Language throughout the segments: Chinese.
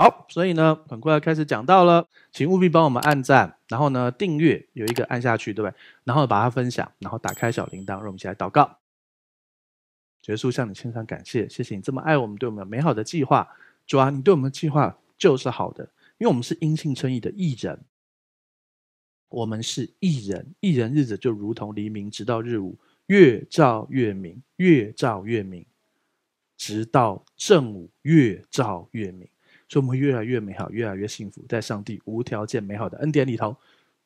好，所以呢，很快要开始讲到了，请务必帮我们按赞，然后呢订阅，有一个按下去，对不对？然后把它分享，然后打开小铃铛，让我们一起来祷告。结耶稣向你献上感谢，谢谢你这么爱我们，对我们有美好的计划。主啊，你对我们的计划就是好的，因为我们是阴性称义的义人，我们是义人，义人日子就如同黎明，直到日午，越照越明，越照越明，直到正午，越照越明。所以我们会越来越美好，越来越幸福，在上帝无条件美好的恩典里头。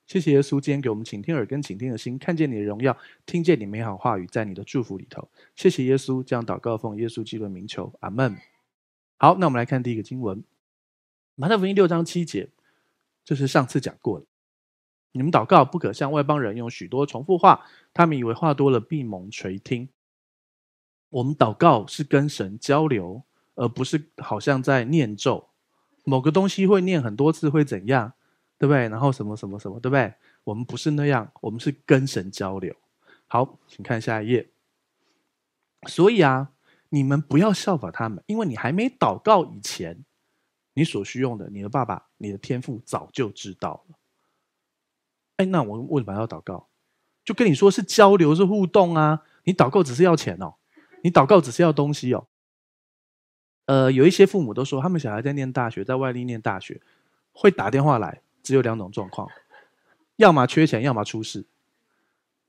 谢谢耶稣，今天给我们倾听耳根，倾听的心，看见你的荣耀，听见你美好话语，在你的祝福里头。谢谢耶稣，这样祷告奉耶稣基督名求，阿门。好，那我们来看第一个经文，马太福音六章七节，这是上次讲过的。你们祷告，不可像外邦人用许多重复话，他们以为话多了必蒙垂听。我们祷告是跟神交流，而不是好像在念咒。某个东西会念很多次会怎样，对不对？然后什么什么什么，对不对？我们不是那样，我们是跟神交流。好，请看下一页。所以啊，你们不要效法他们，因为你还没祷告以前，你所需用的，你的爸爸，你的天赋早就知道了。哎，那我为什么要祷告？就跟你说是交流是互动啊！你祷告只是要钱哦，你祷告只是要东西哦。呃，有一些父母都说，他们小孩在念大学，在外地念大学，会打电话来，只有两种状况，要么缺钱，要么出事，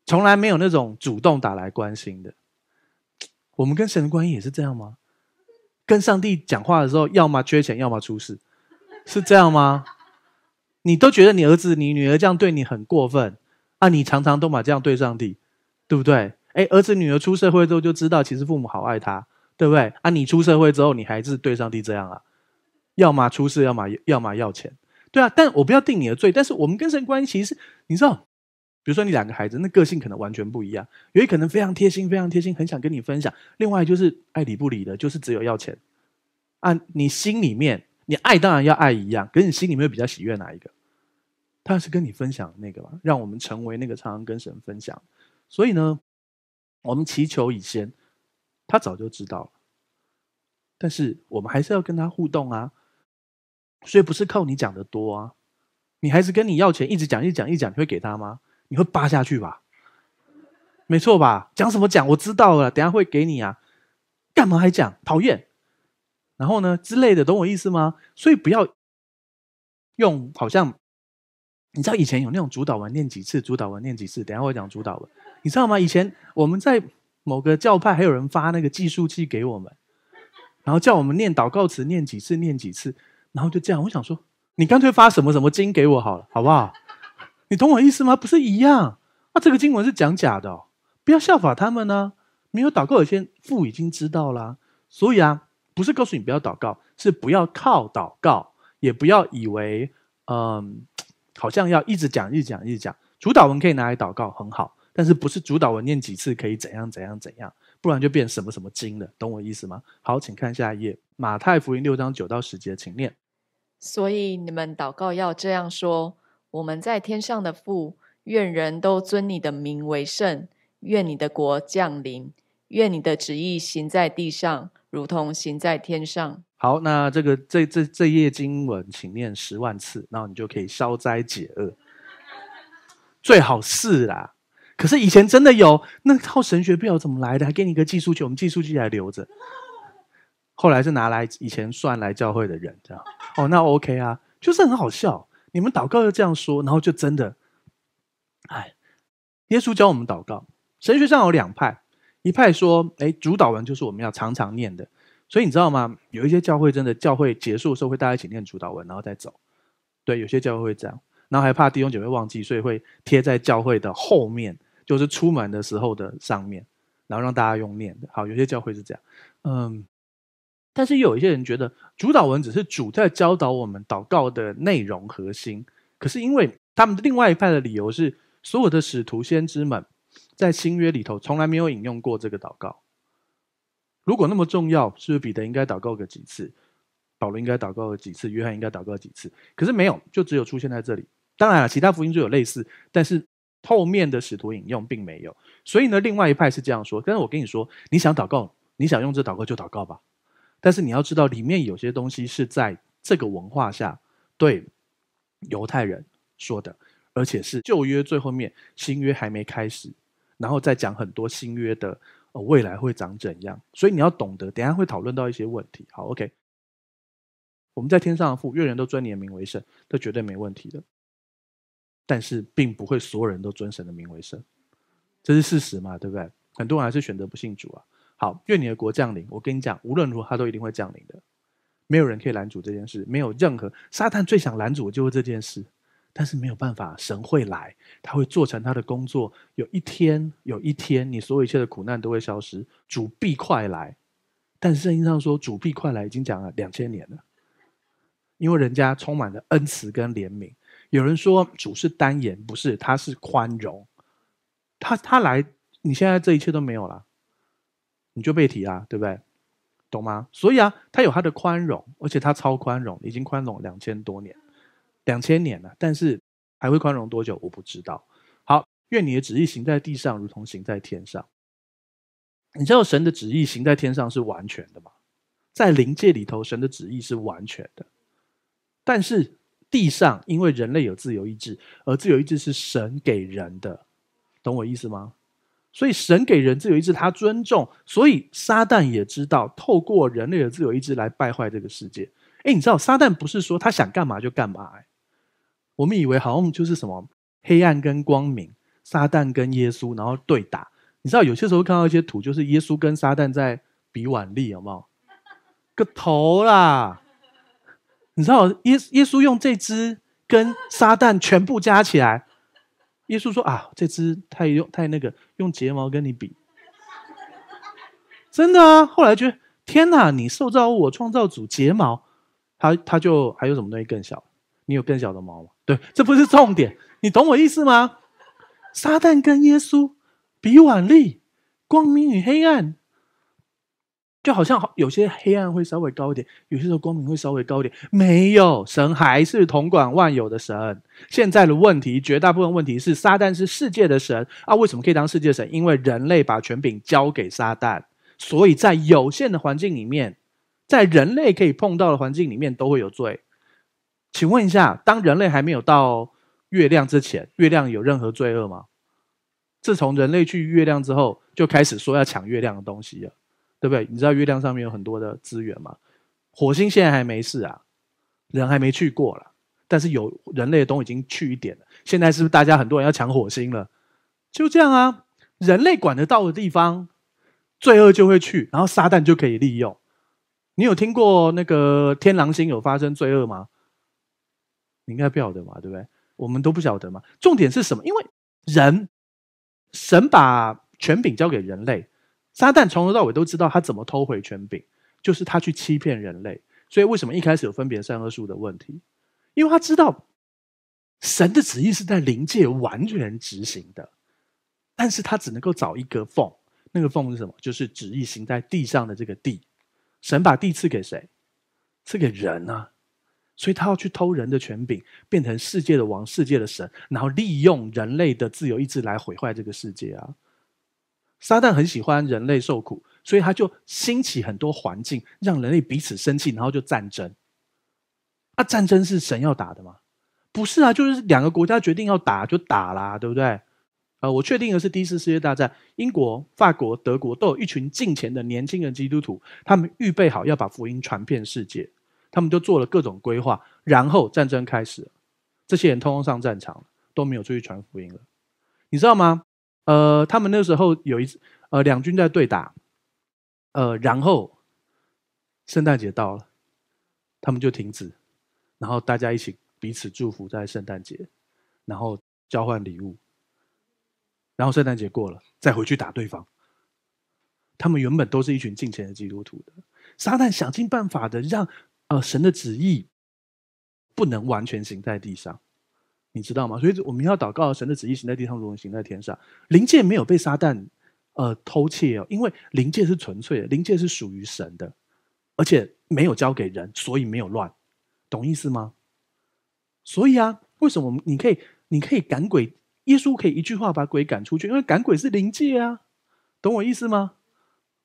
从来没有那种主动打来关心的。我们跟神的关系也是这样吗？跟上帝讲话的时候，要么缺钱，要么出事，是这样吗？你都觉得你儿子、你女儿这样对你很过分啊，你常常都把这样对上帝，对不对？哎，儿子、女儿出社会之后就知道，其实父母好爱他。对不对啊？你出社会之后，你还是对上帝这样啊？要么出事，要么要么要钱，对啊。但我不要定你的罪，但是我们跟神关系是，你知道，比如说你两个孩子，那个性可能完全不一样，有一可能非常贴心，非常贴心，很想跟你分享；另外就是爱理不理的，就是只有要钱。啊，你心里面你爱当然要爱一样，可是你心里面比较喜悦哪一个？他是跟你分享那个吧，让我们成为那个常常跟神分享。所以呢，我们祈求以先。他早就知道了，但是我们还是要跟他互动啊，所以不是靠你讲的多啊，你还是跟你要钱，一直讲一讲一讲，你会给他吗？你会扒下去吧？没错吧？讲什么讲？我知道了，等下会给你啊，干嘛还讲？讨厌，然后呢之类的，懂我意思吗？所以不要用好像你知道以前有那种主导文念几次，主导文念几次，等下会讲主导文，你知道吗？以前我们在。某个教派还有人发那个计数器给我们，然后叫我们念祷告词，念几次，念几次，然后就这样。我想说，你干脆发什么什么经给我好了，好不好？你懂我意思吗？不是一样？那这个经文是讲假的，哦，不要效法他们呢。没有祷告有些父已经知道啦，所以啊，不是告诉你不要祷告，是不要靠祷告，也不要以为嗯，好像要一直讲一直讲一直讲。主导文可以拿来祷告，很好。但是不是主导我念几次可以怎样怎样怎样，不然就变什么什么经了，懂我意思吗？好，请看下一页，马太福音六章九到十节，请念。所以你们祷告要这样说：我们在天上的父，愿人都尊你的名为圣。愿你的国降临。愿你的旨意行在地上，如同行在天上。好，那这个这这这页经文，请念十万次，然后你就可以消灾解厄。最好是啦。可是以前真的有那套神学表怎么来的？还给你个计数器，我们计数器还留着。后来是拿来以前算来教会的人这样。哦，那 OK 啊，就是很好笑。你们祷告又这样说，然后就真的。哎，耶稣教我们祷告。神学上有两派，一派说，哎，主导文就是我们要常常念的。所以你知道吗？有一些教会真的，教会结束的时候会大家一起念主导文，然后再走。对，有些教会会这样，然后还怕弟兄姐妹忘记，所以会贴在教会的后面。就是出门的时候的上面，然后让大家用念的好，有些教会是这样，嗯，但是有一些人觉得，主导文只是主在教导我们祷告的内容核心，可是因为他们另外一派的理由是，所有的使徒先知们在新约里头从来没有引用过这个祷告。如果那么重要，是不是彼得应该祷告个几次，保罗应该祷告了几次，约翰应该祷告几次？可是没有，就只有出现在这里。当然了，其他福音就有类似，但是。后面的使徒引用并没有，所以呢，另外一派是这样说。但是我跟你说，你想祷告，你想用这祷告就祷告吧，但是你要知道，里面有些东西是在这个文化下对犹太人说的，而且是旧约最后面，新约还没开始，然后再讲很多新约的呃、未来会长怎样。所以你要懂得，等下会讨论到一些问题。好，OK，我们在天上的父，愿人都尊你的名为圣，这绝对没问题的。但是，并不会所有人都尊神的名为圣，这是事实嘛？对不对？很多人还是选择不信主啊。好，愿你的国降临。我跟你讲，无论如何，他都一定会降临的。没有人可以拦阻这件事，没有任何撒旦最想拦阻的就是这件事，但是没有办法，神会来，他会做成他的工作。有一天，有一天，你所有一切的苦难都会消失。主必快来，但是圣经上说主必快来，已经讲了两千年了，因为人家充满了恩慈跟怜悯。有人说主是单言，不是，他是宽容，他他来，你现在这一切都没有了，你就被提啊，对不对？懂吗？所以啊，他有他的宽容，而且他超宽容，已经宽容两千多年，两千年了，但是还会宽容多久？我不知道。好，愿你的旨意行在地上，如同行在天上。你知道神的旨意行在天上是完全的吗？在灵界里头，神的旨意是完全的，但是。地上，因为人类有自由意志，而自由意志是神给人的，懂我意思吗？所以神给人自由意志，他尊重。所以撒旦也知道，透过人类的自由意志来败坏这个世界。哎，你知道撒旦不是说他想干嘛就干嘛哎？我们以为好像就是什么黑暗跟光明，撒旦跟耶稣，然后对打。你知道有些时候看到一些图，就是耶稣跟撒旦在比腕力，有没有？个头啦！你知道，耶耶稣用这只跟撒旦全部加起来，耶稣说啊，这只太用太那个，用睫毛跟你比，真的啊。后来觉得天哪，你塑造我，创造主睫毛，他他就还有什么东西更小？你有更小的毛吗？对，这不是重点，你懂我意思吗？撒旦跟耶稣比腕力，光明与黑暗。就好像有些黑暗会稍微高一点，有些时候光明会稍微高一点。没有，神还是统管万有的神。现在的问题，绝大部分问题是撒旦是世界的神啊？为什么可以当世界神？因为人类把权柄交给撒旦，所以在有限的环境里面，在人类可以碰到的环境里面都会有罪。请问一下，当人类还没有到月亮之前，月亮有任何罪恶吗？自从人类去月亮之后，就开始说要抢月亮的东西了。对不对？你知道月亮上面有很多的资源吗？火星现在还没事啊，人还没去过了，但是有人类的东西已经去一点了。现在是不是大家很多人要抢火星了？就这样啊，人类管得到的地方，罪恶就会去，然后撒旦就可以利用。你有听过那个天狼星有发生罪恶吗？你应该不晓得嘛，对不对？我们都不晓得嘛。重点是什么？因为人，神把权柄交给人类。撒旦从头到尾都知道他怎么偷回权柄，就是他去欺骗人类。所以为什么一开始有分别善恶树的问题？因为他知道神的旨意是在灵界完全执行的，但是他只能够找一个缝。那个缝是什么？就是旨意行在地上的这个地。神把地赐给谁？赐给人啊。所以他要去偷人的权柄，变成世界的王、世界的神，然后利用人类的自由意志来毁坏这个世界啊。撒旦很喜欢人类受苦，所以他就兴起很多环境，让人类彼此生气，然后就战争。啊，战争是神要打的吗？不是啊，就是两个国家决定要打就打啦，对不对？啊，我确定的是第一次世界大战，英国、法国、德国都有一群进前的年轻人基督徒，他们预备好要把福音传遍世界，他们就做了各种规划，然后战争开始，这些人通通上战场了，都没有出去传福音了。你知道吗？呃，他们那时候有一次，呃，两军在对打，呃，然后圣诞节到了，他们就停止，然后大家一起彼此祝福在圣诞节，然后交换礼物，然后圣诞节过了，再回去打对方。他们原本都是一群敬虔的基督徒的，撒旦想尽办法的让，呃，神的旨意不能完全行在地上。你知道吗？所以我们要祷告，神的旨意行在地上，如同行在天上。灵界没有被撒旦呃偷窃哦，因为灵界是纯粹的，灵界是属于神的，而且没有交给人，所以没有乱，懂意思吗？所以啊，为什么你可以？你可以赶鬼，耶稣可以一句话把鬼赶出去，因为赶鬼是灵界啊，懂我意思吗？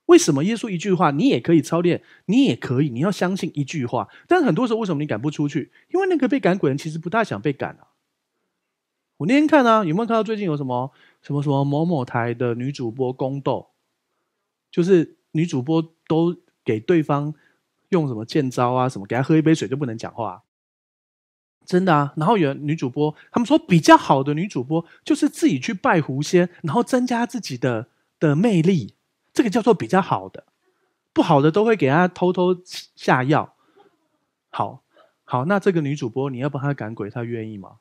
为什么耶稣一句话你也可以操练，你也可以，你要相信一句话。但很多时候，为什么你赶不出去？因为那个被赶鬼人其实不大想被赶啊。我那天看啊，有没有看到最近有什么什么什么某某台的女主播宫斗？就是女主播都给对方用什么见招啊？什么给她喝一杯水就不能讲话？真的啊！然后有女主播，他们说比较好的女主播就是自己去拜狐仙，然后增加自己的的魅力，这个叫做比较好的。不好的都会给她偷偷下药。好，好，那这个女主播你要帮她赶鬼，她愿意吗？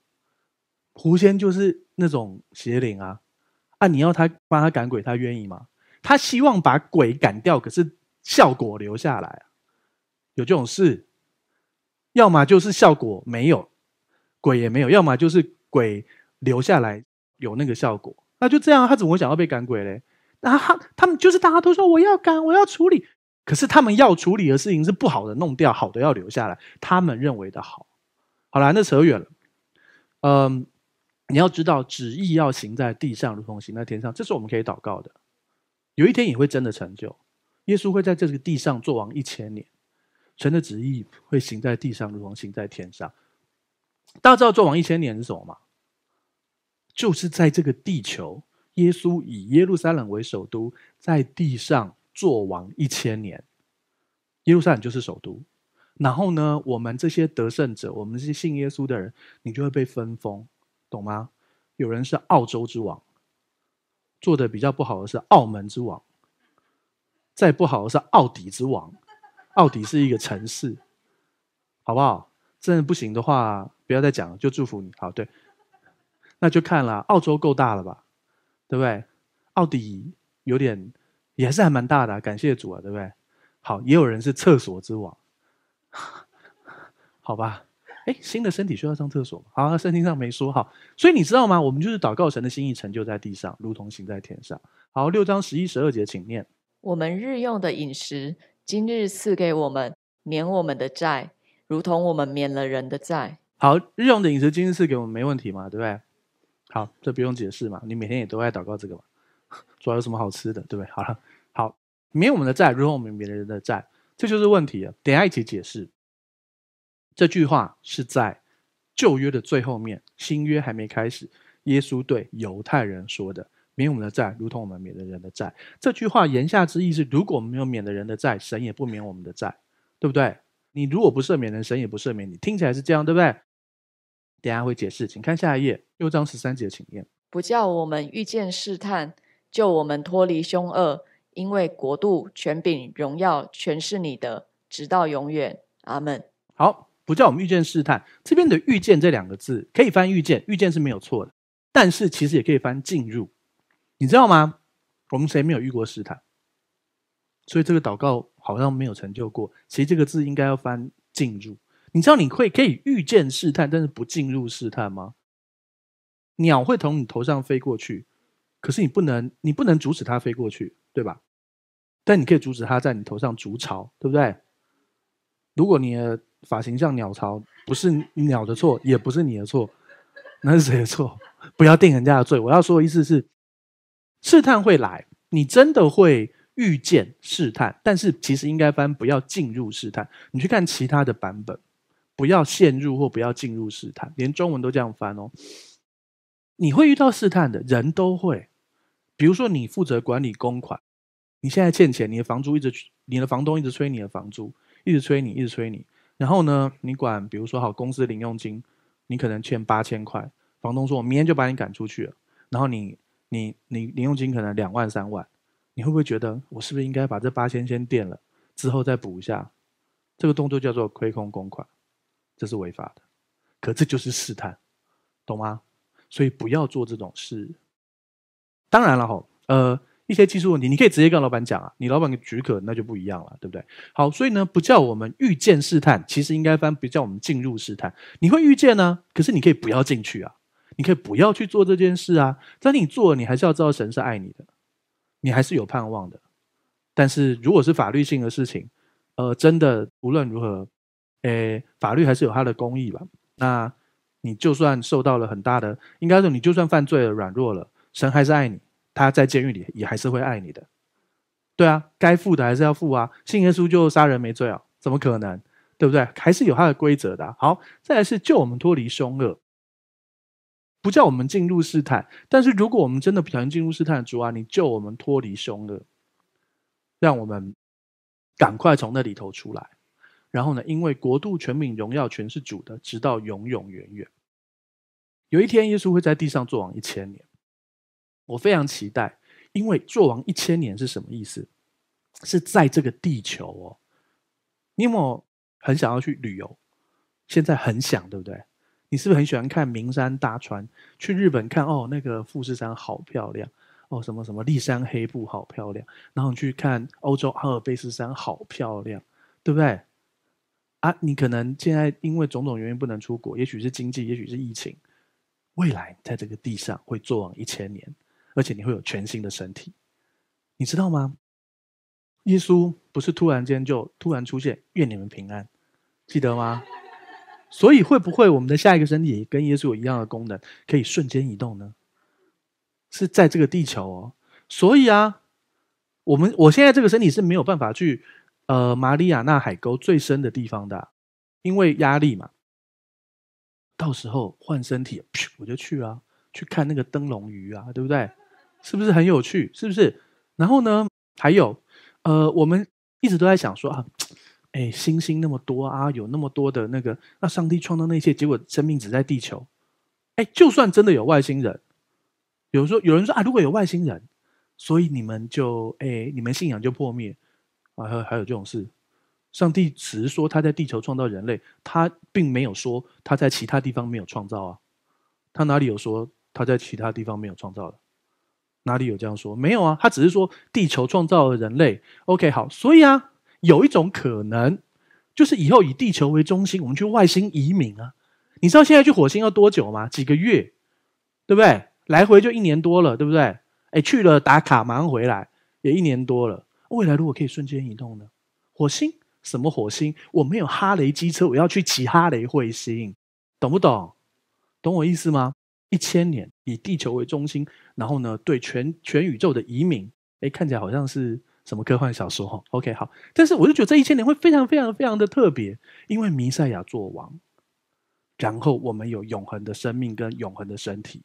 狐仙就是那种邪灵啊，啊，你要他帮他赶鬼，他愿意吗？他希望把鬼赶掉，可是效果留下来，有这种事，要么就是效果没有，鬼也没有；要么就是鬼留下来有那个效果。那就这样，他怎么会想要被赶鬼嘞？那他他们就是大家都说我要赶，我要处理，可是他们要处理的事情是不好的弄掉，好的要留下来，他们认为的好。好了，那扯远了，嗯。你要知道，旨意要行在地上，如同行在天上，这是我们可以祷告的。有一天也会真的成就，耶稣会在这个地上做王一千年，神的旨意会行在地上，如同行在天上。大家知道做王一千年是什么吗？就是在这个地球，耶稣以耶路撒冷为首都，在地上做王一千年。耶路撒冷就是首都。然后呢，我们这些得胜者，我们这些信耶稣的人，你就会被分封。懂吗？有人是澳洲之王，做的比较不好的是澳门之王。再不好的是奥迪之王，奥迪是一个城市，好不好？真的不行的话，不要再讲了，就祝福你。好，对，那就看了，澳洲够大了吧？对不对？奥迪有点，也是还蛮大的，感谢主啊，对不对？好，也有人是厕所之王，好吧？哎，新的身体需要上厕所吗？好，圣经上没说哈。所以你知道吗？我们就是祷告神的心意成就在地上，如同行在天上。好，六章十一、十二节，请念。我们日用的饮食，今日赐给我们，免我们的债，如同我们免了人的债。好，日用的饮食今日赐给我们，没问题嘛？对不对？好，这不用解释嘛。你每天也都在祷告这个嘛？主要有什么好吃的，对不对？好了，好，免我们的债，如同我们免了人的债，这就是问题啊！等下一起解释。这句话是在旧约的最后面，新约还没开始，耶稣对犹太人说的：“免我们的债，如同我们免了人的债。”这句话言下之意是：如果我们没有免了人的债，神也不免我们的债，对不对？你如果不赦免人，神也不赦免你。听起来是这样，对不对？等下会解释，请看下一页，六章十三节，请念：“不叫我们遇见试探，救我们脱离凶恶，因为国度、权柄、荣耀，全是你的，直到永远。阿门。”好。不叫我们遇见试探，这边的“遇见”这两个字可以翻“遇见”，“遇见”是没有错的，但是其实也可以翻“进入”，你知道吗？我们谁没有遇过试探？所以这个祷告好像没有成就过。其实这个字应该要翻“进入”。你知道你会可以遇见试探，但是不进入试探吗？鸟会从你头上飞过去，可是你不能，你不能阻止它飞过去，对吧？但你可以阻止它在你头上筑巢，对不对？如果你……发型像鸟巢，不是鸟的错，也不是你的错，那是谁的错？不要定人家的罪。我要说的意思是，试探会来，你真的会遇见试探，但是其实应该翻不要进入试探。你去看其他的版本，不要陷入或不要进入试探。连中文都这样翻哦，你会遇到试探的，人都会。比如说，你负责管理公款，你现在欠钱，你的房租一直，你的房东一直催你的房租，一直催你，一直催你。然后呢，你管比如说好公司零用金，你可能欠八千块，房东说我明天就把你赶出去了。然后你你你零用金可能两万三万，你会不会觉得我是不是应该把这八千先垫了，之后再补一下？这个动作叫做亏空公款，这是违法的，可这就是试探，懂吗？所以不要做这种事。当然了哈，呃。一些技术问题，你可以直接跟老板讲啊，你老板给许可，那就不一样了，对不对？好，所以呢，不叫我们预见试探，其实应该翻，不叫我们进入试探。你会预见呢，可是你可以不要进去啊，你可以不要去做这件事啊。但你做，你还是要知道神是爱你的，你还是有盼望的。但是如果是法律性的事情，呃，真的无论如何，诶，法律还是有它的公义吧。那你就算受到了很大的，应该说你就算犯罪了、软弱了，神还是爱你。他在监狱里也还是会爱你的，对啊，该付的还是要付啊。信耶稣就杀人没罪啊？怎么可能？对不对？还是有他的规则的。好，再来是救我们脱离凶恶，不叫我们进入试探。但是如果我们真的不小心进入试探，主啊，你救我们脱离凶恶，让我们赶快从那里头出来。然后呢，因为国度、权柄、荣耀全是主的，直到永永远远。有一天，耶稣会在地上坐王一千年。我非常期待，因为做完一千年是什么意思？是在这个地球哦。你有没有很想要去旅游，现在很想，对不对？你是不是很喜欢看名山大川？去日本看哦，那个富士山好漂亮哦，什么什么，立山黑布好漂亮。然后你去看欧洲阿尔卑斯山好漂亮，对不对？啊，你可能现在因为种种原因不能出国，也许是经济，也许是疫情。未来在这个地上会做完一千年。而且你会有全新的身体，你知道吗？耶稣不是突然间就突然出现，愿你们平安，记得吗？所以会不会我们的下一个身体跟耶稣有一样的功能，可以瞬间移动呢？是在这个地球哦。所以啊，我们我现在这个身体是没有办法去呃马里亚纳海沟最深的地方的，因为压力嘛。到时候换身体，我就去啊，去看那个灯笼鱼啊，对不对？是不是很有趣？是不是？然后呢？还有，呃，我们一直都在想说啊，哎，星星那么多啊，有那么多的那个，那上帝创造那些，结果生命只在地球。哎，就算真的有外星人，有说有人说啊，如果有外星人，所以你们就哎，你们信仰就破灭啊，还还有这种事。上帝只是说他在地球创造人类，他并没有说他在其他地方没有创造啊。他哪里有说他在其他地方没有创造的？哪里有这样说？没有啊，他只是说地球创造了人类。OK，好，所以啊，有一种可能，就是以后以地球为中心，我们去外星移民啊。你知道现在去火星要多久吗？几个月，对不对？来回就一年多了，对不对？哎，去了打卡，马上回来也一年多了。未来如果可以瞬间移动呢？火星什么火星？我没有哈雷机车，我要去骑哈雷彗星，懂不懂？懂我意思吗？一千年以地球为中心，然后呢，对全全宇宙的移民，哎，看起来好像是什么科幻小说哈。OK，好，但是我就觉得这一千年会非常非常非常的特别，因为弥赛亚做王，然后我们有永恒的生命跟永恒的身体，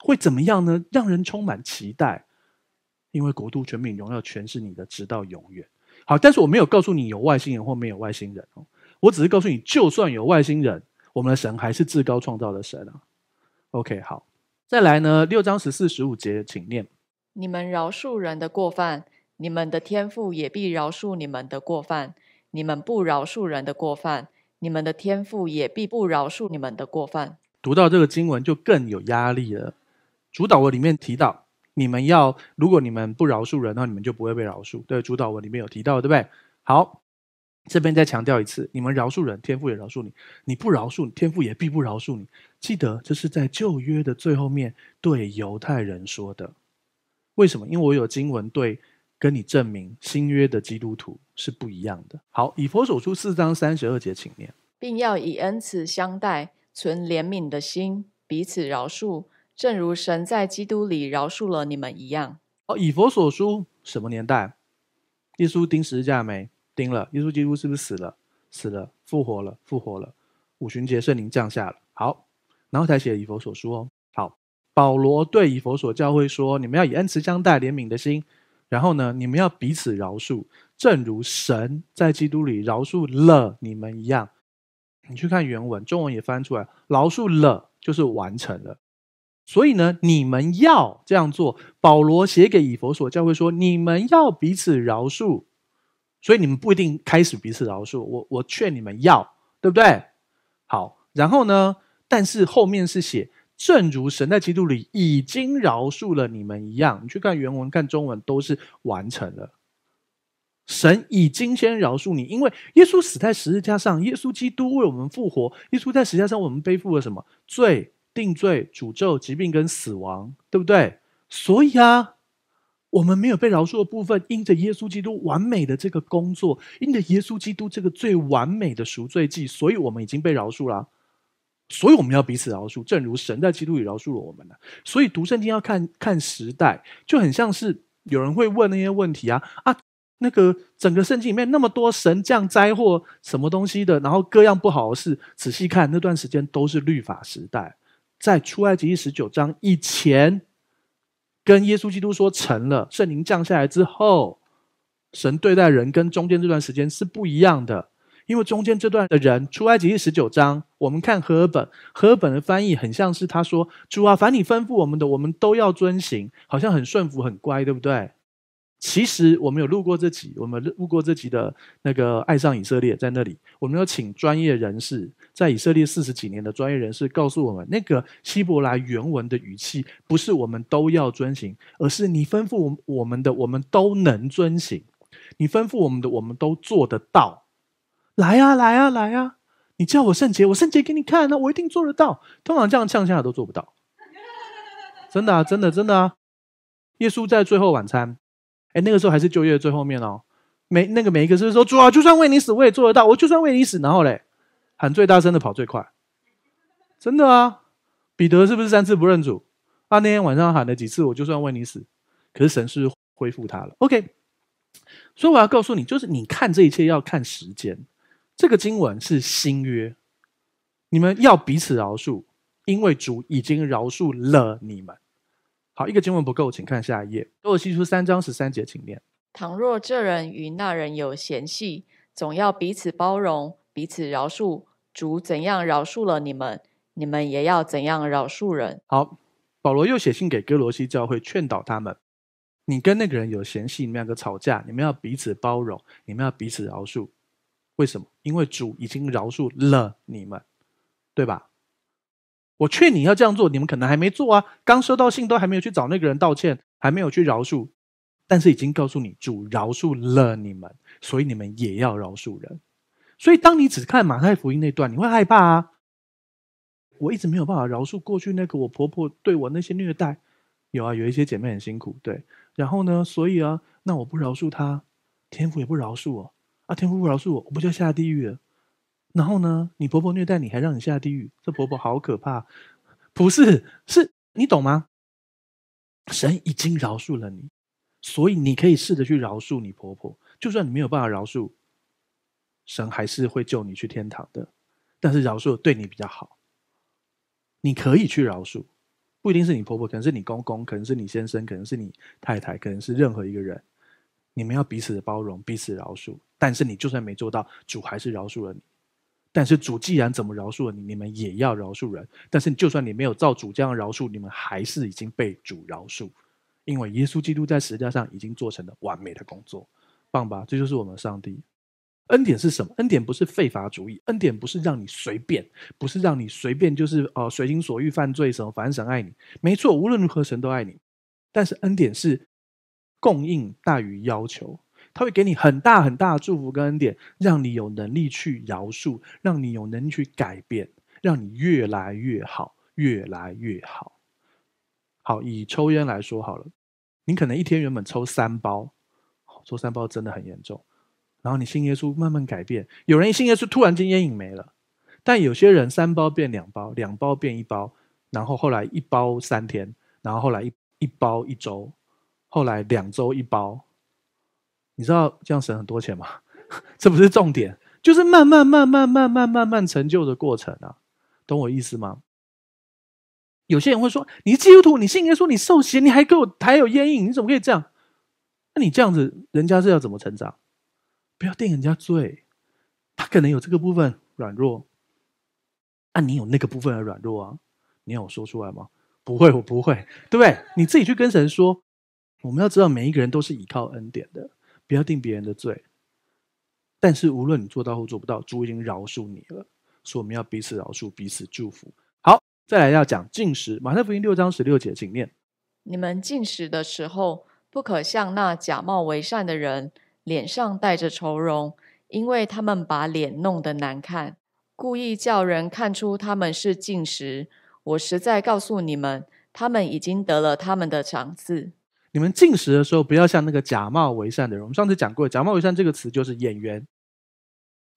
会怎么样呢？让人充满期待，因为国度、权柄、荣耀全是你的，直到永远。好，但是我没有告诉你有外星人或没有外星人哦，我只是告诉你，就算有外星人，我们的神还是至高创造的神啊。OK，好，再来呢，六章十四、十五节，请念。你们饶恕人的过犯，你们的天父也必饶恕你们的过犯；你们不饶恕人的过犯，你们的天父也必不饶恕你们的过犯。读到这个经文就更有压力了。主导文里面提到，你们要如果你们不饶恕人那你们就不会被饶恕。对，主导文里面有提到，对不对？好。这边再强调一次，你们饶恕人，天父也饶恕你；你不饶恕，天父也必不饶恕你。记得这是在旧约的最后面对犹太人说的。为什么？因为我有经文对跟你证明新约的基督徒是不一样的。好，以佛所书四章三十二节，请念，并要以恩慈相待，存怜悯的心，彼此饶恕，正如神在基督里饶恕了你们一样。好，以佛所书什么年代？耶稣钉十字架没？盯了，耶稣基督是不是死了？死了，复活了，复活了，五旬节圣灵降下了。好，然后才写以佛所书哦。好，保罗对以佛所教会说：你们要以恩慈相待，怜悯的心。然后呢，你们要彼此饶恕，正如神在基督里饶恕了你们一样。你去看原文，中文也翻出来，饶恕了就是完成了。所以呢，你们要这样做。保罗写给以佛所教会说：你们要彼此饶恕。所以你们不一定开始彼此饶恕，我我劝你们要，对不对？好，然后呢？但是后面是写，正如神在基督里已经饶恕了你们一样，你去看原文，看中文都是完成了。神已经先饶恕你，因为耶稣死在十字架上，耶稣基督为我们复活。耶稣在十字架上，我们背负了什么罪、定罪、诅咒、疾病跟死亡，对不对？所以啊。我们没有被饶恕的部分，因着耶稣基督完美的这个工作，因着耶稣基督这个最完美的赎罪祭，所以我们已经被饶恕了。所以我们要彼此饶恕，正如神在基督里饶恕了我们。所以读圣经要看看时代，就很像是有人会问那些问题啊啊，那个整个圣经里面那么多神降灾祸、什么东西的，然后各样不好的事，仔细看那段时间都是律法时代，在出埃及记十九章以前。跟耶稣基督说成了，圣灵降下来之后，神对待人跟中间这段时间是不一样的，因为中间这段的人出埃及记十九章，我们看和尔本，和尔本的翻译很像是他说：“主啊，凡你吩咐我们的，我们都要遵行，好像很顺服、很乖，对不对？”其实我们有录过这集，我们录过这集的那个《爱上以色列》在那里，我们有请专业人士，在以色列四十几年的专业人士告诉我们，那个希伯来原文的语气不是我们都要遵行，而是你吩咐我们的，我们都能遵行。你吩咐我们的，我们都做得到。来啊，来啊，来啊！你叫我圣洁，我圣洁给你看啊，我一定做得到。通常这样呛呛的都做不到，真的，真的，真的。耶稣在最后晚餐。哎，那个时候还是就业最后面哦，每那个每一个是不是说主啊，就算为你死，我也做得到，我就算为你死，然后嘞，喊最大声的跑最快，真的啊，彼得是不是三次不认主？啊，那天晚上喊了几次，我就算为你死，可是神是恢复他了。OK，所以我要告诉你，就是你看这一切要看时间，这个经文是新约，你们要彼此饶恕，因为主已经饶恕了你们。好，一个经文不够，请看下一页。哥罗西书三章十三节，请念：倘若这人与那人有嫌隙，总要彼此包容，彼此饶恕。主怎样饶恕了你们，你们也要怎样饶恕人。好，保罗又写信给哥罗西教会，劝导他们：你跟那个人有嫌隙，你们两个吵架，你们要彼此包容，你们要彼此饶恕。为什么？因为主已经饶恕了你们，对吧？我劝你要这样做，你们可能还没做啊，刚收到信都还没有去找那个人道歉，还没有去饶恕，但是已经告诉你主饶恕了你们，所以你们也要饶恕人。所以当你只看马太福音那段，你会害怕啊！我一直没有办法饶恕过去那个我婆婆对我那些虐待，有啊，有一些姐妹很辛苦，对。然后呢，所以啊，那我不饶恕她，天父也不饶恕我啊，天父不饶恕我，我不就要下地狱了？然后呢？你婆婆虐待你，还让你下地狱？这婆婆好可怕，不是？是你懂吗？神已经饶恕了你，所以你可以试着去饶恕你婆婆。就算你没有办法饶恕，神还是会救你去天堂的。但是饶恕对你比较好，你可以去饶恕，不一定是你婆婆，可能是你公公，可能是你先生，可能是你太太，可能是任何一个人。你们要彼此包容，彼此饶恕。但是你就算没做到，主还是饶恕了你。但是主既然怎么饶恕了你，你们也要饶恕人。但是就算你没有照主这样饶恕，你们还是已经被主饶恕，因为耶稣基督在十字架上已经做成了完美的工作，棒吧？这就是我们上帝恩典是什么？恩典不是废法主义，恩典不是让你随便，不是让你随便就是哦随心所欲犯罪什么。反正神爱你，没错，无论如何神都爱你。但是恩典是供应大于要求。他会给你很大很大的祝福跟恩典，让你有能力去饶恕，让你有能力去改变，让你越来越好，越来越好。好，以抽烟来说好了，你可能一天原本抽三包，抽三包真的很严重。然后你信耶稣，慢慢改变。有人信耶稣，突然间烟瘾没了。但有些人三包变两包，两包变一包，然后后来一包三天，然后后来一一包一周，后来两周一包。你知道这样省很多钱吗？这不是重点，就是慢慢慢慢慢慢慢慢成就的过程啊，懂我意思吗？有些人会说你基督徒，你信耶稣，你受洗，你还给我还有烟瘾，你怎么可以这样？那你这样子，人家是要怎么成长？不要定人家罪，他可能有这个部分软弱，啊，你有那个部分的软弱啊，你要我说出来吗？不会，我不会，对不对？你自己去跟神说。我们要知道每一个人都是依靠恩典的。不要定别人的罪，但是无论你做到或做不到，主已经饶恕你了。所以我们要彼此饶恕，彼此祝福。好，再来要讲进食。马太福音六章十六节，请念：你们进食的时候，不可像那假冒为善的人，脸上带着愁容，因为他们把脸弄得难看，故意叫人看出他们是进食。我实在告诉你们，他们已经得了他们的赏赐。你们进食的时候，不要像那个假冒伪善的人。我们上次讲过“假冒伪善”这个词，就是演员。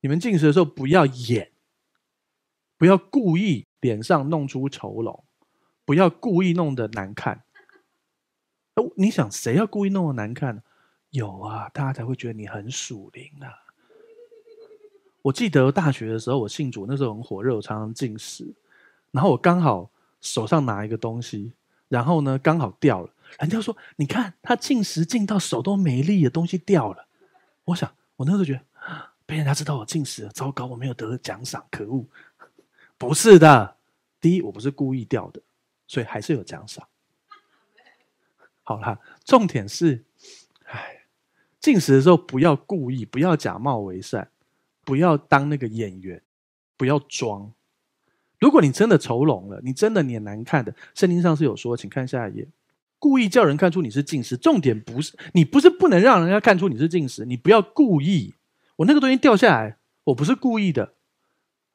你们进食的时候，不要演，不要故意脸上弄出愁容，不要故意弄得难看。哦，你想谁要故意弄得难看有啊，大家才会觉得你很属灵啊。我记得大学的时候，我信主那时候很火热，常常进食，然后我刚好手上拿一个东西，然后呢刚好掉了。人家说：“你看他进食进到手都没力，的东西掉了。”我想，我那时候觉得，被人家知道我进食，了，糟糕，我没有得奖赏，可恶！不是的，第一，我不是故意掉的，所以还是有奖赏。好啦，重点是，哎，进食的时候不要故意，不要假冒为善，不要当那个演员，不要装。如果你真的愁容了，你真的脸难看的，圣经上是有说，请看下一页。故意叫人看出你是近视，重点不是你不是不能让人家看出你是近视，你不要故意。我那个东西掉下来，我不是故意的。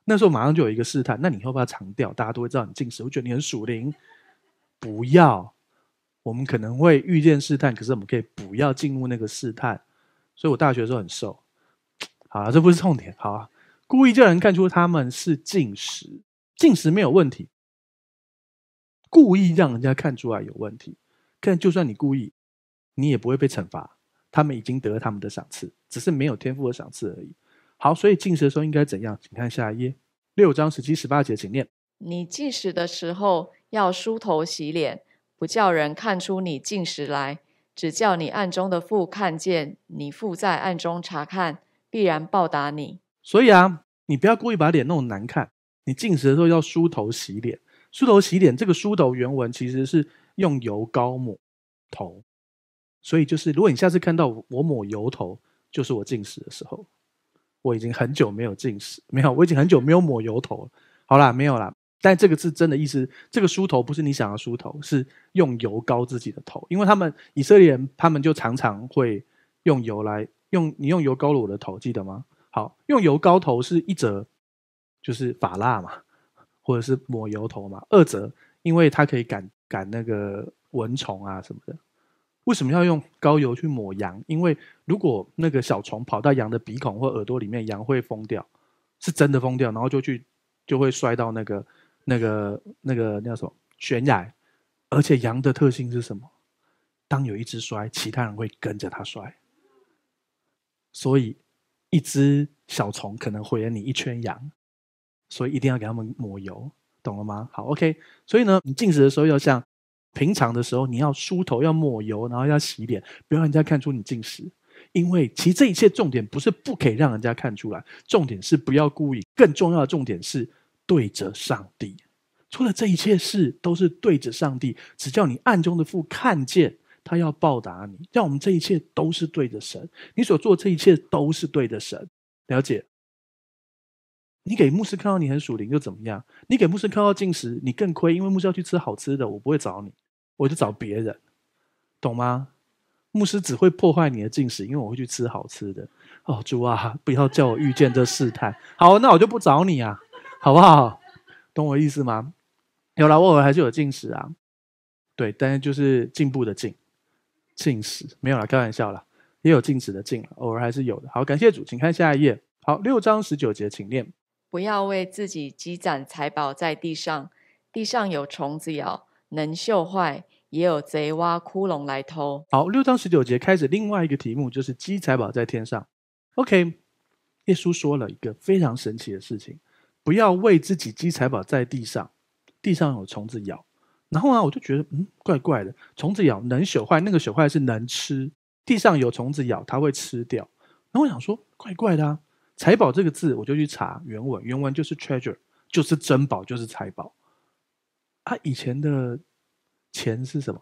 那时候马上就有一个试探，那你会不要长掉？大家都会知道你近视，我觉得你很属灵。不要，我们可能会遇见试探，可是我们可以不要进入那个试探。所以我大学的时候很瘦。好，这不是重点。好，啊，故意叫人看出他们是近视，近视没有问题。故意让人家看出来有问题。看，就算你故意，你也不会被惩罚。他们已经得了他们的赏赐，只是没有天赋的赏赐而已。好，所以进食的时候应该怎样？请看下一页，六章十七十八节，请念。你进食的时候要梳头洗脸，不叫人看出你进食来，只叫你暗中的父看见，你父在暗中查看，必然报答你。所以啊，你不要故意把脸弄得难看。你进食的时候要梳头洗脸，梳头洗脸，这个梳头原文其实是。用油膏抹头，所以就是如果你下次看到我抹油头，就是我近视的时候。我已经很久没有近视，没有，我已经很久没有抹油头，好啦，没有啦。但这个字真的意思，这个梳头不是你想要梳头，是用油膏自己的头，因为他们以色列人，他们就常常会用油来用，你用油膏了我的头，记得吗？好，用油膏头是一则就是发蜡嘛，或者是抹油头嘛。二则，因为它可以赶。赶那个蚊虫啊什么的，为什么要用高油去抹羊？因为如果那个小虫跑到羊的鼻孔或耳朵里面，羊会疯掉，是真的疯掉，然后就去就会摔到那个那个那个叫什么悬崖，而且羊的特性是什么？当有一只摔，其他人会跟着它摔，所以一只小虫可能毁了你一圈羊，所以一定要给他们抹油。懂了吗？好，OK。所以呢，你进食的时候要像平常的时候，你要梳头，要抹油，然后要洗脸，不要人家看出你进食。因为其实这一切重点不是不可以让人家看出来，重点是不要故意。更重要的重点是对着上帝。除了这一切事都是对着上帝，只叫你暗中的父看见，他要报答你。让我们这一切都是对着神，你所做这一切都是对着神。了解。你给牧师看到你很属灵又怎么样？你给牧师看到进食，你更亏，因为牧师要去吃好吃的，我不会找你，我就找别人，懂吗？牧师只会破坏你的进食，因为我会去吃好吃的。哦，主啊，不要叫我遇见这事探。好，那我就不找你啊，好不好？懂我意思吗？有啦，偶尔还是有进食啊。对，但是就是进步的进，进食没有了，开玩笑啦，也有进食的进，偶尔还是有的。好，感谢主，请看下一页。好，六章十九节，请念。不要为自己积攒财宝在地上，地上有虫子咬，能嗅坏；也有贼挖窟窿来偷。好，六章十九节开始，另外一个题目就是积财宝在天上。OK，耶稣说了一个非常神奇的事情：不要为自己积财宝在地上，地上有虫子咬。然后啊，我就觉得嗯，怪怪的，虫子咬能朽坏，那个朽坏是能吃。地上有虫子咬，它会吃掉。然后我想说，怪怪的。财宝这个字，我就去查原文，原文就是 treasure，就是珍宝，就是财宝。啊，以前的钱是什么？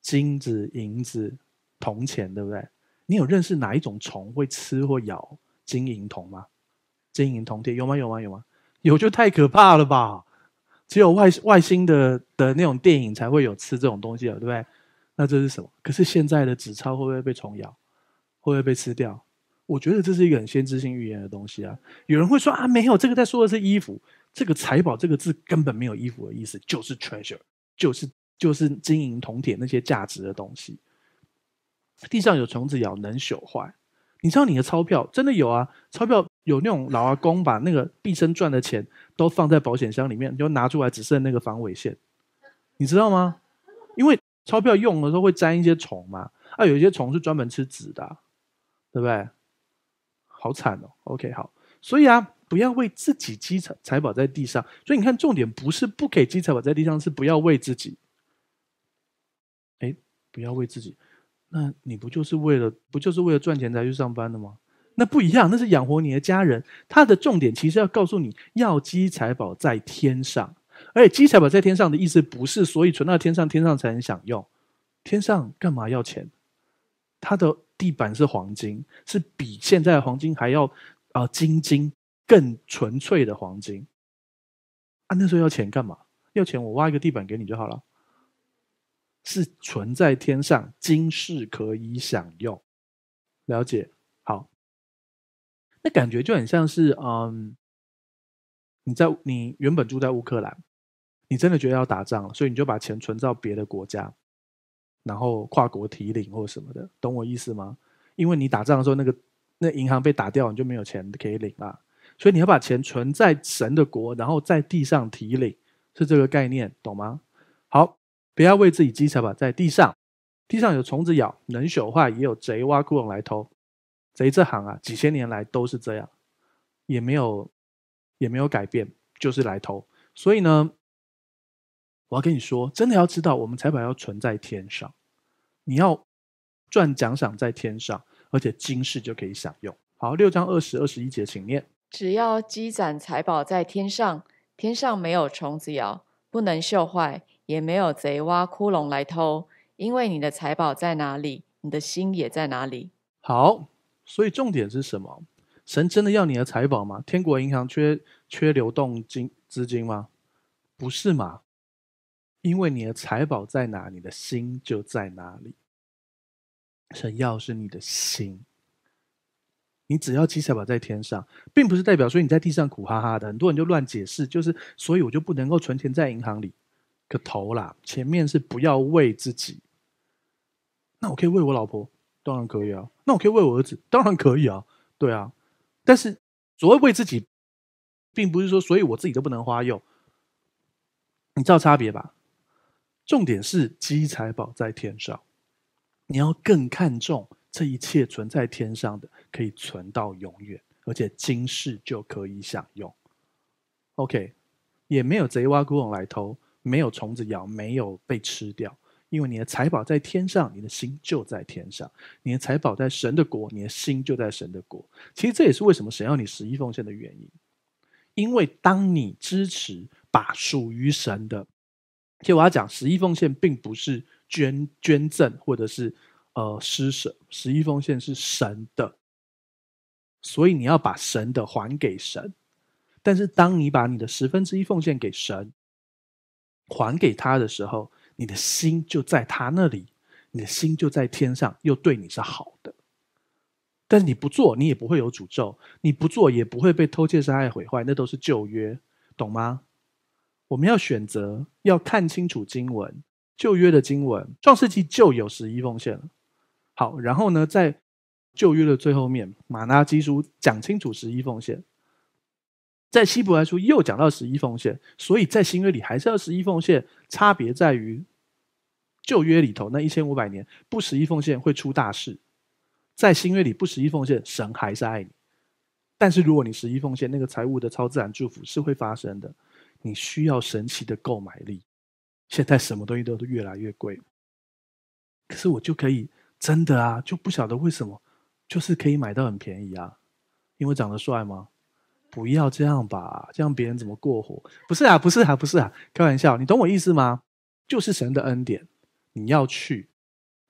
金子、银子、铜钱，对不对？你有认识哪一种虫会吃或咬金银铜吗？金银铜铁有吗？有吗？有吗？有就太可怕了吧！只有外外星的的那种电影才会有吃这种东西的，对不对？那这是什么？可是现在的纸钞会不会被虫咬？会不会被吃掉？我觉得这是一个很先知性预言的东西啊！有人会说啊，没有，这个在说的是衣服，这个财宝这个字根本没有衣服的意思，就是 treasure，就是就是金银铜铁那些价值的东西。地上有虫子咬能朽坏，你知道你的钞票真的有啊？钞票有那种老阿公把那个毕生赚的钱都放在保险箱里面，就拿出来只剩那个防伪线，你知道吗？因为钞票用的时候会沾一些虫嘛，啊，有一些虫是专门吃纸的，对不对？好惨哦，OK，好，所以啊，不要为自己积财财宝在地上。所以你看，重点不是不给积财宝在地上，是不要为自己。哎，不要为自己，那你不就是为了不就是为了赚钱才去上班的吗？那不一样，那是养活你的家人。他的重点其实要告诉你要积财宝在天上，而且积财宝在天上的意思不是，所以存到天上，天上才能享用。天上干嘛要钱？它的地板是黄金，是比现在黄金还要啊，精金更纯粹的黄金。啊，那时候要钱干嘛？要钱我挖一个地板给你就好了。是存在天上，今世可以享用。了解，好。那感觉就很像是，嗯，你在你原本住在乌克兰，你真的觉得要打仗了，所以你就把钱存到别的国家。然后跨国提领或什么的，懂我意思吗？因为你打仗的时候，那个那银行被打掉，你就没有钱可以领了。所以你要把钱存在神的国，然后在地上提领，是这个概念，懂吗？好，不要为自己积财吧，在地上，地上有虫子咬，能朽坏；也有贼挖窟窿来偷。贼这行啊，几千年来都是这样，也没有也没有改变，就是来偷。所以呢？我要跟你说，真的要知道，我们财宝要存在天上，你要赚奖赏在天上，而且今世就可以享用。好，六章二十二、十一节，请念。只要积攒财宝在天上，天上没有虫子咬，不能锈坏，也没有贼挖窟窿来偷，因为你的财宝在哪里，你的心也在哪里。好，所以重点是什么？神真的要你的财宝吗？天国银行缺缺流动金资金吗？不是嘛？因为你的财宝在哪，你的心就在哪里。神要的是你的心，你只要七彩宝在天上，并不是代表说你在地上苦哈哈的。很多人就乱解释，就是所以我就不能够存钱在银行里，可头啦。前面是不要为自己，那我可以为我老婆，当然可以啊。那我可以为我儿子，当然可以啊。对啊，但是所谓为自己，并不是说所以我自己都不能花用，你知道差别吧。重点是积财宝在天上，你要更看重这一切存在天上的，可以存到永远，而且今世就可以享用。OK，也没有贼挖窟窿来偷，没有虫子咬，没有被吃掉，因为你的财宝在天上，你的心就在天上。你的财宝在神的国，你的心就在神的国。其实这也是为什么神要你十一奉献的原因，因为当你支持把属于神的。其实我要讲，十一奉献并不是捐捐赠或者是呃施舍，十一奉献是神的，所以你要把神的还给神。但是当你把你的十分之一奉献给神，还给他的时候，你的心就在他那里，你的心就在天上，又对你是好的。但是你不做，你也不会有诅咒；你不做，也不会被偷窃、伤害、毁坏，那都是旧约，懂吗？我们要选择要看清楚经文，旧约的经文，创世纪就有十一奉献了。好，然后呢，在旧约的最后面，马拉基书讲清楚十一奉献，在希伯来书又讲到十一奉献，所以在新约里还是要十一奉献。差别在于旧约里头那一千五百年不十一奉献会出大事，在新约里不十一奉献神还是爱你，但是如果你十一奉献，那个财务的超自然祝福是会发生的。你需要神奇的购买力。现在什么东西都越来越贵，可是我就可以真的啊，就不晓得为什么，就是可以买到很便宜啊。因为长得帅吗？不要这样吧，这样别人怎么过活？不是啊，不是啊，不是啊，开玩笑，你懂我意思吗？就是神的恩典，你要去，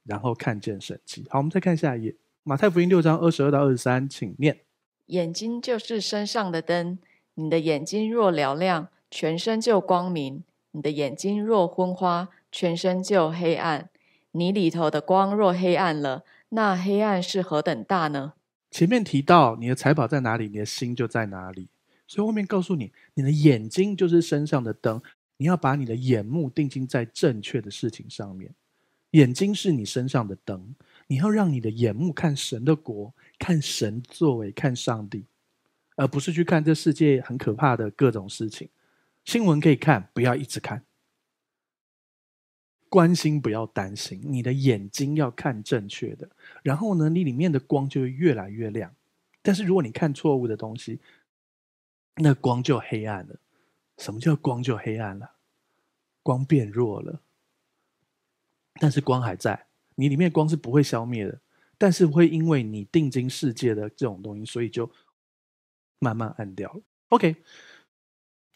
然后看见神迹。好，我们再看下一页，马太福音六章二十二到二十三，请念。眼睛就是身上的灯，你的眼睛若嘹亮。全身就光明；你的眼睛若昏花，全身就黑暗。你里头的光若黑暗了，那黑暗是何等大呢？前面提到你的财宝在哪里，你的心就在哪里。所以后面告诉你，你的眼睛就是身上的灯。你要把你的眼目定睛在正确的事情上面。眼睛是你身上的灯，你要让你的眼目看神的国，看神作为，看上帝，而不是去看这世界很可怕的各种事情。新闻可以看，不要一直看。关心不要担心。你的眼睛要看正确的，然后呢，你里面的光就会越来越亮。但是如果你看错误的东西，那光就黑暗了。什么叫光就黑暗了？光变弱了。但是光还在，你里面光是不会消灭的，但是会因为你定睛世界的这种东西，所以就慢慢暗掉了。OK。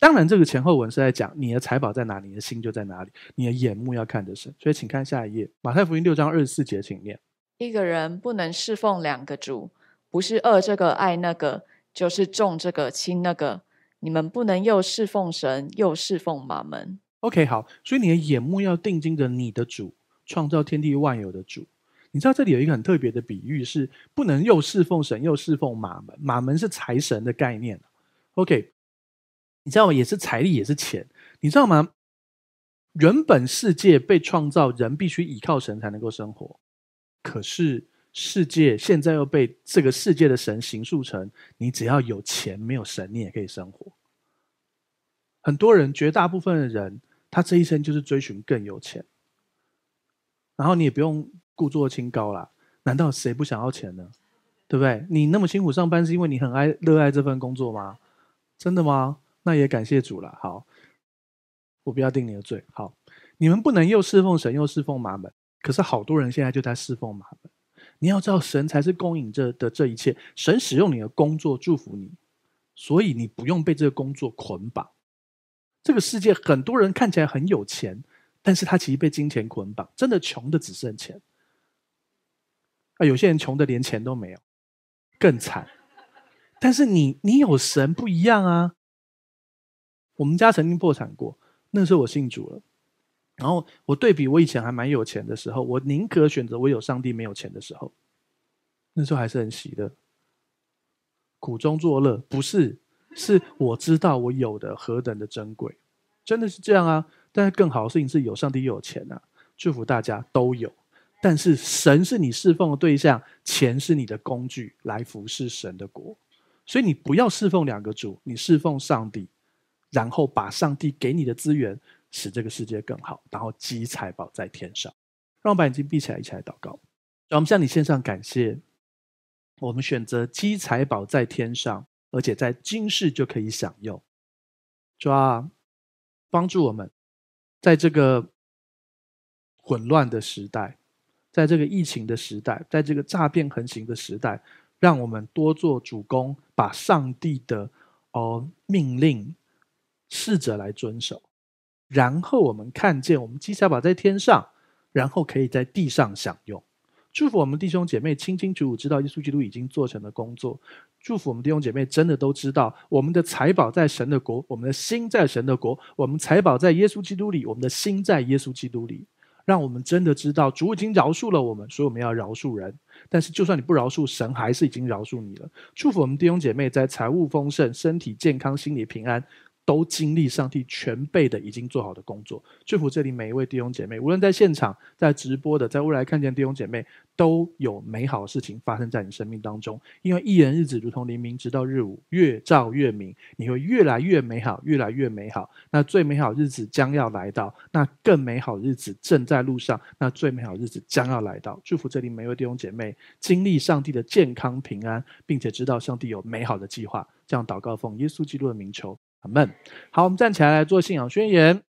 当然，这个前后文是在讲你的财宝在哪里，你的心就在哪里，你的眼目要看着神。所以，请看下一页，马太福音六章二十四节，请念：一个人不能侍奉两个主，不是恶这个爱那个，就是重这个轻那个。你们不能又侍奉神，又侍奉马门。OK，好。所以你的眼目要定睛着你的主，创造天地万有的主。你知道这里有一个很特别的比喻，是不能又侍奉神，又侍奉马门。马门是财神的概念。OK。你知道，吗？也是财力，也是钱，你知道吗？原本世界被创造，人必须依靠神才能够生活。可是世界现在又被这个世界的神形塑成，你只要有钱，没有神，你也可以生活。很多人，绝大部分的人，他这一生就是追寻更有钱。然后你也不用故作清高啦。难道谁不想要钱呢？对不对？你那么辛苦上班，是因为你很爱热爱这份工作吗？真的吗？那也感谢主了。好，我不要定你的罪。好，你们不能又侍奉神又侍奉马门。可是好多人现在就在侍奉马门。你要知道，神才是供应这的这一切。神使用你的工作祝福你，所以你不用被这个工作捆绑。这个世界很多人看起来很有钱，但是他其实被金钱捆绑，真的穷的只剩钱。啊，有些人穷的连钱都没有，更惨。但是你你有神不一样啊。我们家曾经破产过，那时候我信主了。然后我对比我以前还蛮有钱的时候，我宁可选择我有上帝没有钱的时候，那时候还是很喜乐，苦中作乐不是，是我知道我有的何等的珍贵，真的是这样啊！但是更好的事情是有上帝又有钱啊！祝福大家都有。但是神是你侍奉的对象，钱是你的工具来服侍神的国，所以你不要侍奉两个主，你侍奉上帝。然后把上帝给你的资源使这个世界更好，然后积财宝在天上。让我把眼睛闭起来，一起来祷告。我们向你献上感谢，我们选择积财宝在天上，而且在今世就可以享用。抓，帮助我们，在这个混乱的时代，在这个疫情的时代，在这个诈骗横行的时代，让我们多做主公，把上帝的哦命令。试着来遵守，然后我们看见我们积下宝在天上，然后可以在地上享用。祝福我们弟兄姐妹清清楚楚知道耶稣基督已经做成了工作。祝福我们弟兄姐妹真的都知道我们的财宝在神的国，我们的心在神的国。我们财宝在耶稣基督里，我们的心在耶稣基督里。让我们真的知道主已经饶恕了我们，所以我们要饶恕人。但是就算你不饶恕，神还是已经饶恕你了。祝福我们弟兄姐妹在财务丰盛、身体健康、心理平安。都经历上帝全备的已经做好的工作，祝福这里每一位弟兄姐妹，无论在现场、在直播的，在未来看见弟兄姐妹，都有美好的事情发生在你生命当中。因为一人日子如同黎明，直到日午，越照越明，你会越来越美好，越来越美好。那最美好日子将要来到，那更美好日子正在路上，那最美好日子将要来到。祝福这里每一位弟兄姐妹，经历上帝的健康平安，并且知道上帝有美好的计划。这样祷告，奉耶稣基督的名求。好，我们站起来来做信仰宣言。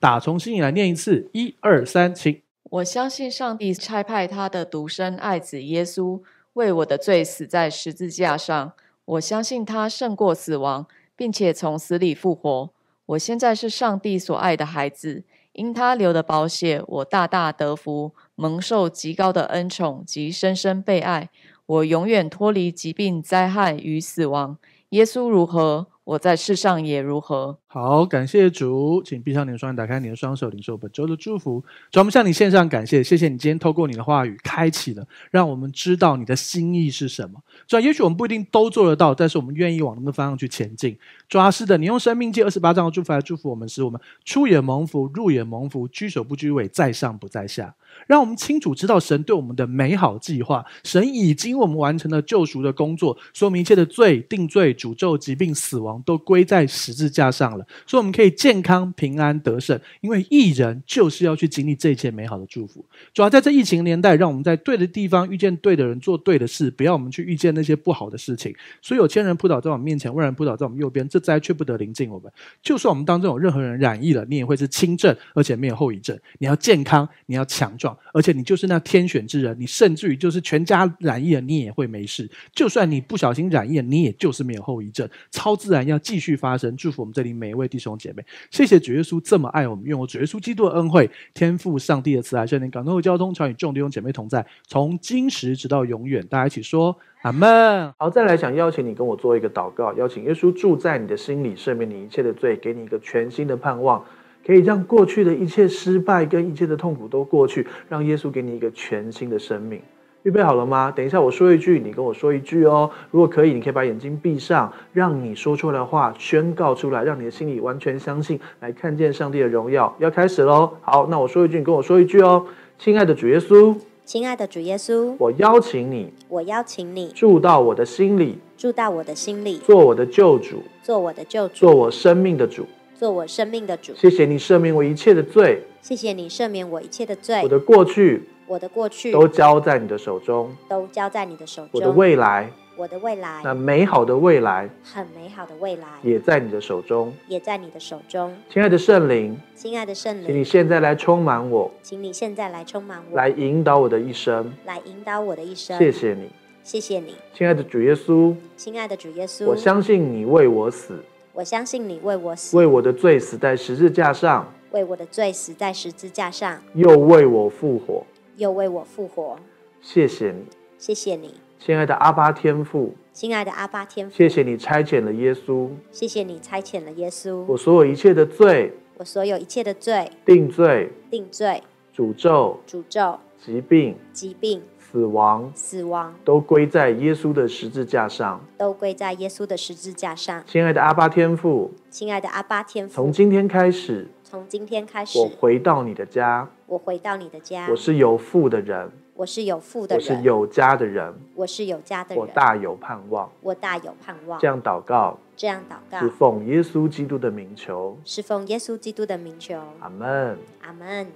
打重新来念一次，一二三，请。我相信上帝差派他的独生爱子耶稣为我的罪死在十字架上。我相信他胜过死亡，并且从死里复活。我现在是上帝所爱的孩子，因他流的宝血，我大大得福，蒙受极高的恩宠及深深被爱。我永远脱离疾病、灾害与死亡。耶稣如何？我在世上也如何？好，感谢主，请闭上你的双眼，打开你的双手，领受本周的祝福。主我们向你献上感谢，谢谢你今天透过你的话语开启了，让我们知道你的心意是什么。主啊，也许我们不一定都做得到，但是我们愿意往那个方向去前进。主啊，是的，你用生命借二十八章的祝福来祝福我们，使我们出也蒙福，入也蒙福，居首不居尾，在上不在下。让我们清楚知道神对我们的美好计划。神已经为我们完成了救赎的工作，说明一切的罪、定罪、诅咒、疾病、死亡都归在十字架上了，所以我们可以健康、平安、得胜。因为一人就是要去经历这一切美好的祝福。主要在这疫情年代，让我们在对的地方遇见对的人，做对的事，不要我们去遇见那些不好的事情。所以有千人扑倒在我们面前，万人扑倒在我们右边，这灾却不得临近我们。就算我们当中有任何人染疫了，你也会是轻症，而且没有后遗症。你要健康，你要强。而且你就是那天选之人，你甚至于就是全家染疫了，你也会没事。就算你不小心染疫，了，你也就是没有后遗症。超自然要继续发生，祝福我们这里每一位弟兄姐妹。谢谢主耶稣这么爱我们，用主耶稣基督的恩惠、天赋上帝的慈爱、圣灵感动和交通，求与众弟兄姐妹同在，从今时直到永远。大家一起说阿门。好，再来想邀请你跟我做一个祷告，邀请耶稣住在你的心里，赦免你一切的罪，给你一个全新的盼望。可以让过去的一切失败跟一切的痛苦都过去，让耶稣给你一个全新的生命。预备好了吗？等一下我说一句，你跟我说一句哦。如果可以，你可以把眼睛闭上，让你说出来的话宣告出来，让你的心里完全相信，来看见上帝的荣耀。要开始喽！好，那我说一句，你跟我说一句哦。亲爱的主耶稣，亲爱的主耶稣，我邀请你，我邀请你住到我的心里，住到我的心里，做我的救主，做我的救主，做我生命的主。做我生命的主，谢谢你赦免我一切的罪，谢谢你赦免我一切的罪，我的过去，我的过去都交在你的手中，都交在你的手中，我的未来，我的未来，那美好的未来，很美好的未来也在你的手中，也在你的手中，亲爱的圣灵，亲爱的圣灵，请你现在来充满我，请你现在来充满我，来引导我的一生，来引导我的一生，谢谢你，谢谢你，亲爱的主耶稣，亲爱的主耶稣，我相信你为我死。我相信你为我死，为我的罪死在十字架上，为我的罪死在十字架上，又为我复活，又为我复活。谢谢你，谢谢你，亲爱的阿巴天父，亲爱的阿巴天父，谢谢你差遣了耶稣，谢谢你差遣了耶稣。我所有一切的罪，我所有一切的罪，定罪，定罪，诅咒，诅咒，疾病，疾病。死亡，死亡都归在耶稣的十字架上，都归在耶稣的十字架上。亲爱的阿巴天父，亲爱的阿巴天父，从今天开始，从今天开始，我回到你的家，我回到你的家。我是有父的人，我是有父的人，我是有家的人，我是有家的人。我大有盼望，我大有盼望。这样祷告，这样祷告，是奉耶稣基督的名求，是奉耶稣基督的名求。阿门，阿门。